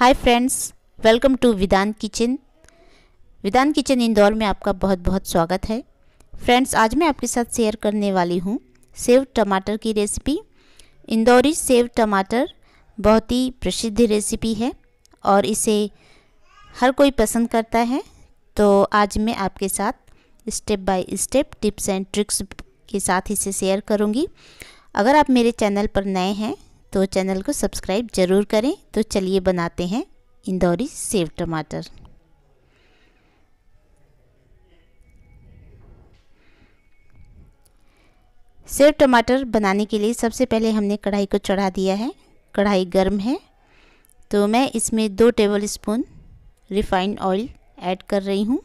hi friends welcome to Vidaan kitchen Vidaan kitchen Indore में आपका बहुत बहुत स्वागत है फ्रेंड्स आज मैं आपके साथ शेयर करने वाली हूँ सेव टमाटर की रेसिपी इंदौरी सेव टमाटर बहुत ही प्रसिद्ध रेसिपी है और इसे हर कोई पसंद करता है तो आज मैं आपके साथ step by step tips and tricks के साथ इसे शेयर करूँगी अगर आप मेरे चैनल पर नए हैं तो चैनल को सब्सक्राइब ज़रूर करें तो चलिए बनाते हैं इंदौरी सेव टमाटर सेव टमाटर बनाने के लिए सबसे पहले हमने कढ़ाई को चढ़ा दिया है कढ़ाई गर्म है तो मैं इसमें दो tablespoon refined oil add कर रही हूँ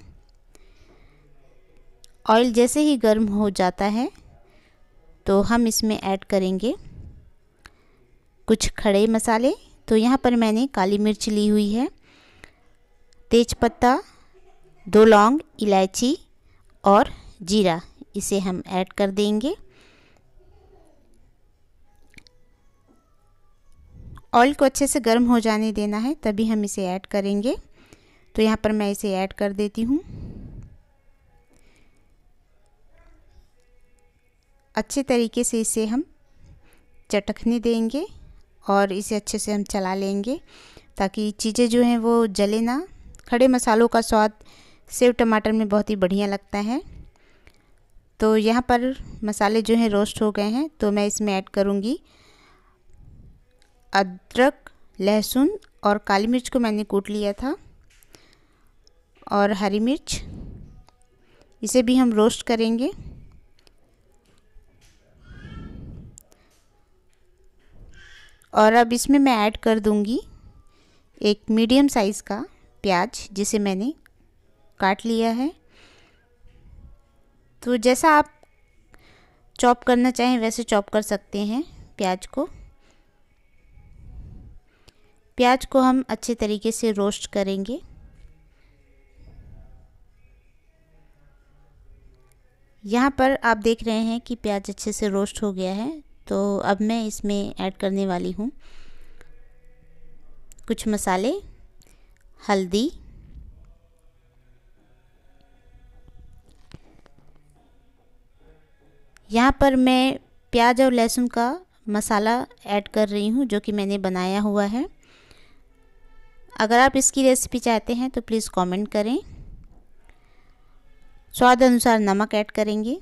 ऑयल जैसे ही गर्म हो जाता है तो हम इसमें ऐड करेंगे कुछ खड़े मसाले तो यहाँ पर मैंने काली मिर्च ली हुई है तेज पत्ता दो लौंग इलायची और जीरा इसे हम ऐड कर देंगे ऑयल को अच्छे से गर्म हो जाने देना है तभी हम इसे ऐड करेंगे तो यहाँ पर मैं इसे ऐड कर देती हूँ अच्छे तरीके से इसे हम चटकने देंगे और इसे अच्छे से हम चला लेंगे ताकि चीज़ें जो हैं वो जले ना खड़े मसालों का स्वाद सेव टमाटर में बहुत ही बढ़िया लगता है तो यहाँ पर मसाले जो हैं रोस्ट हो गए हैं तो मैं इसमें ऐड करूँगी अदरक लहसुन और काली मिर्च को मैंने कूट लिया था और हरी मिर्च इसे भी हम रोस्ट करेंगे और अब इसमें मैं ऐड कर दूंगी एक मीडियम साइज़ का प्याज जिसे मैंने काट लिया है तो जैसा आप चॉप करना चाहें वैसे चॉप कर सकते हैं प्याज को प्याज को हम अच्छे तरीके से रोस्ट करेंगे यहाँ पर आप देख रहे हैं कि प्याज अच्छे से रोस्ट हो गया है तो अब मैं इसमें ऐड करने वाली हूँ कुछ मसाले हल्दी यहाँ पर मैं प्याज और लहसुन का मसाला ऐड कर रही हूँ जो कि मैंने बनाया हुआ है अगर आप इसकी रेसिपी चाहते हैं तो प्लीज़ कमेंट करें स्वाद अनुसार नमक ऐड करेंगे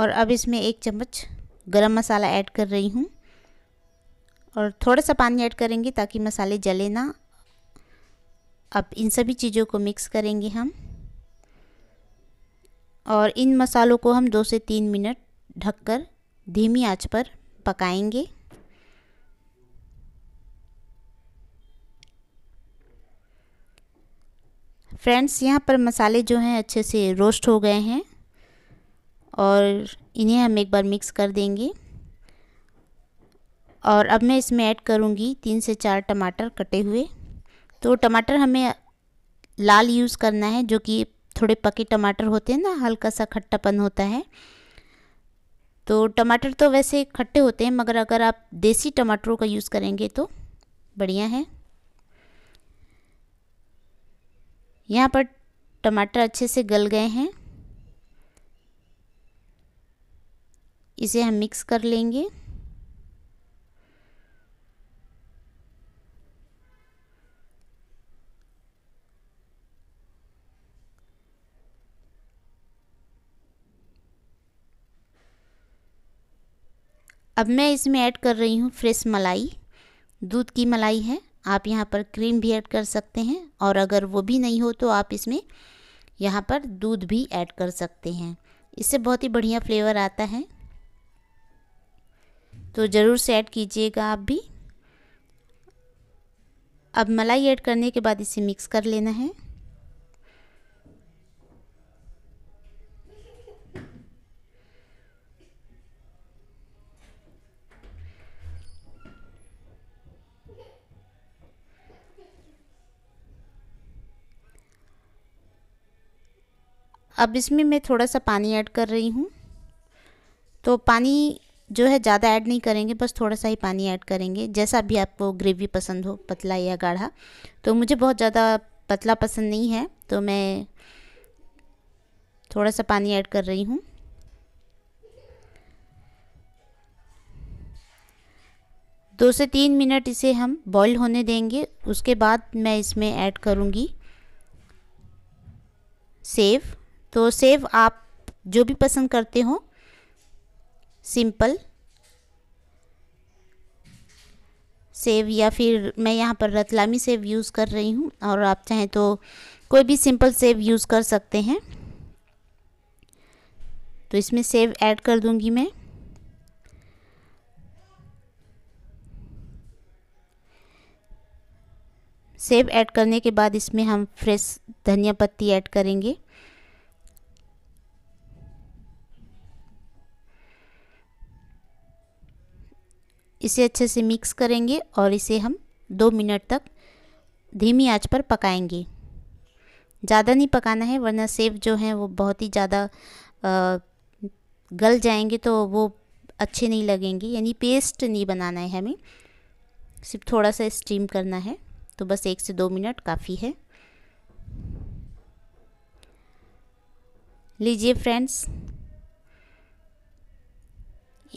और अब इसमें एक चम्मच गरम मसाला ऐड कर रही हूँ और थोड़ा सा पानी ऐड करेंगे ताकि मसाले जले ना अब इन सभी चीज़ों को मिक्स करेंगे हम और इन मसालों को हम दो से तीन मिनट ढककर धीमी आंच पर पकाएंगे फ्रेंड्स यहाँ पर मसाले जो हैं अच्छे से रोस्ट हो गए हैं और इन्हें हम एक बार मिक्स कर देंगे और अब मैं इसमें ऐड करूँगी तीन से चार टमाटर कटे हुए तो टमाटर हमें लाल यूज़ करना है जो कि थोड़े पके टमाटर होते हैं ना हल्का सा खट्टापन होता है तो टमाटर तो वैसे खट्टे होते हैं मगर अगर आप देसी टमाटरों का यूज़ करेंगे तो बढ़िया है यहाँ पर टमाटर अच्छे से गल गए हैं इसे हम मिक्स कर लेंगे अब मैं इसमें ऐड कर रही हूँ फ्रेश मलाई दूध की मलाई है आप यहाँ पर क्रीम भी ऐड कर सकते हैं और अगर वो भी नहीं हो तो आप इसमें यहाँ पर दूध भी ऐड कर सकते हैं इससे बहुत ही बढ़िया फ्लेवर आता है तो ज़रूर से ऐड कीजिएगा आप भी अब मलाई ऐड करने के बाद इसे मिक्स कर लेना है अब इसमें मैं थोड़ा सा पानी ऐड कर रही हूँ तो पानी जो है ज़्यादा ऐड नहीं करेंगे बस थोड़ा सा ही पानी ऐड करेंगे जैसा भी आपको ग्रेवी पसंद हो पतला या गाढ़ा तो मुझे बहुत ज़्यादा पतला पसंद नहीं है तो मैं थोड़ा सा पानी ऐड कर रही हूँ दो से तीन मिनट इसे हम बॉईल होने देंगे उसके बाद मैं इसमें ऐड करूँगी सेव तो सेव आप जो भी पसंद करते हों सिंपल सेव या फिर मैं यहाँ पर रतलामी सेव यूज़ कर रही हूँ और आप चाहें तो कोई भी सिंपल सेव यूज़ कर सकते हैं तो इसमें सेव ऐड कर दूँगी मैं सेव ऐड करने के बाद इसमें हम फ्रेश धनिया पत्ती ऐड करेंगे इसे अच्छे से मिक्स करेंगे और इसे हम दो मिनट तक धीमी आंच पर पकाएंगे ज़्यादा नहीं पकाना है वरना सेब जो हैं वो बहुत ही ज़्यादा गल जाएंगे तो वो अच्छे नहीं लगेंगे यानी पेस्ट नहीं बनाना है हमें सिर्फ थोड़ा सा स्टीम करना है तो बस एक से दो मिनट काफ़ी है लीजिए फ्रेंड्स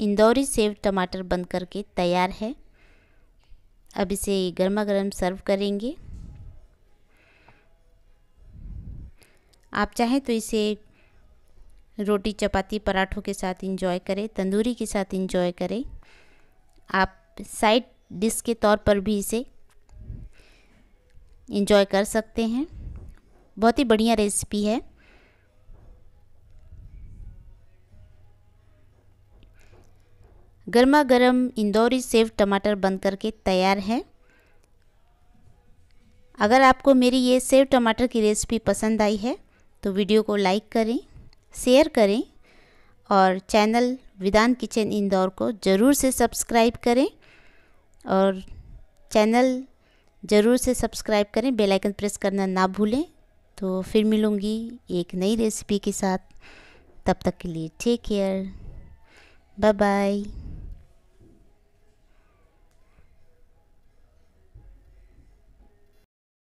इंदौरी सेव टमाटर बंद करके तैयार है अब इसे गर्मा गर्म सर्व करेंगे आप चाहें तो इसे रोटी चपाती पराठों के साथ इंजॉय करें तंदूरी के साथ इंजॉय करें आप साइड डिश के तौर पर भी इसे इंजॉय कर सकते हैं बहुत ही बढ़िया रेसिपी है गर्मा गर्म इंदौरी सेव टमाटर बन करके तैयार है अगर आपको मेरी ये सेव टमाटर की रेसिपी पसंद आई है तो वीडियो को लाइक करें शेयर करें और चैनल विदान किचन इंदौर को ज़रूर से सब्सक्राइब करें और चैनल ज़रूर से सब्सक्राइब करें बेल आइकन प्रेस करना ना भूलें तो फिर मिलूँगी एक नई रेसिपी के साथ तब तक के लिए टेक केयर बाय बाय